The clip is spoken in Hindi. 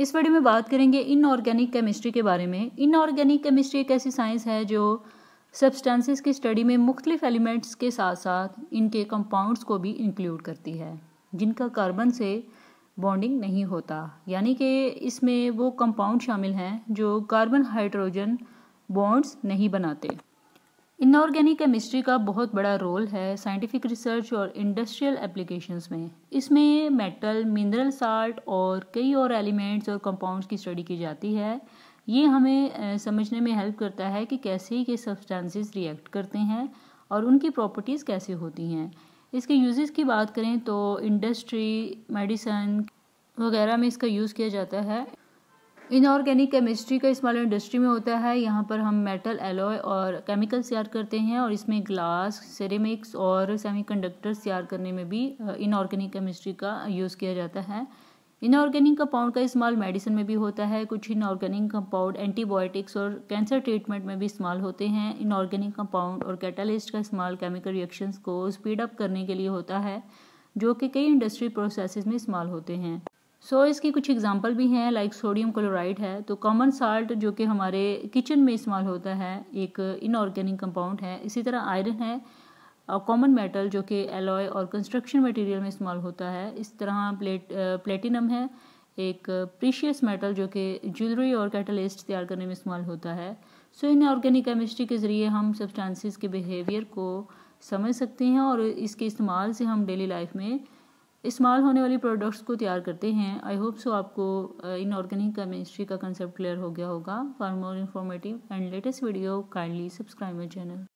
इस वीडियो में बात करेंगे इनऑर्गेनिक केमिस्ट्री के बारे में इनऑर्गेनिक केमिस्ट्री एक ऐसी साइंस है जो सब्सटेंसेस की स्टडी में मुख्तलिफ एलिमेंट्स के साथ साथ इनके कंपाउंड्स को भी इंक्लूड करती है जिनका कार्बन से बॉन्डिंग नहीं होता यानी कि इसमें वो कंपाउंड शामिल हैं जो कार्बन हाइड्रोजन बॉन्ड्स नहीं बनाते इनऑर्गेनिक केमिस्ट्री का बहुत बड़ा रोल है साइंटिफिक रिसर्च और इंडस्ट्रियल एप्लीकेशंस में इसमें मेटल मिनरल साल्ट और कई और एलिमेंट्स और कंपाउंड्स की स्टडी की जाती है ये हमें समझने में हेल्प करता है कि कैसे ये सब्सटेंसेस रिएक्ट करते हैं और उनकी प्रॉपर्टीज़ कैसे होती हैं इसके यूजेस की बात करें तो इंडस्ट्री मेडिसन वगैरह में इसका यूज़ किया जाता है इनऑर्गेनिक केमिस्ट्री का इस्तेमाल इंडस्ट्री में होता है यहाँ पर हम मेटल एलॉय और केमिकल्स तैयार करते हैं और इसमें ग्लास सेरेमिक्स और सेमीकंडक्टर्स तैयार करने में भी इनऑर्गेनिक केमिस्ट्री का यूज़ किया जाता है इनऑर्गेनिक कंपाउंड का इस्तेमाल मेडिसिन में भी होता है कुछ इनऑर्गेनिक कंपाउंड एंटीबायोटिक्स और कैंसर ट्रीटमेंट में भी इस्तेमाल होते हैं इनऑर्गेनिक कंपाउंड और कैटालिस्ट का इस्तेमाल केमिकल रिएक्शंस को स्पीड अप करने के लिए होता है जो कि कई इंडस्ट्री प्रोसेस में इस्तेमाल होते हैं सो so, इसकी कुछ एग्जांपल भी हैं लाइक सोडियम क्लोराइड है तो कॉमन साल्ट जो कि हमारे किचन में इस्तेमाल होता है एक इनऑर्गेनिक कंपाउंड है इसी तरह आयरन है और कॉमन मेटल जो कि एलॉय और कंस्ट्रक्शन मटेरियल में इस्तेमाल होता है इस तरह प्लेट प्लेटिनम है एक प्रीशियस मेटल जो कि ज्वेलरी और कैटलिस्ट तैयार करने में इस्तेमाल होता है so so, inorganic chemistry के ज़रिए हम सब्सटेंसेस के बिहेवियर को समझ सकते हैं और इसके इस्तेमाल से हम डेली लाइफ में इस्तेमाल होने वाली प्रोडक्ट्स को तैयार करते हैं आई होप सो आपको इन ऑर्गेनिक केमिस्ट्री का कंसेप्ट क्लियर हो गया होगा for more informative and latest video kindly subscribe my channel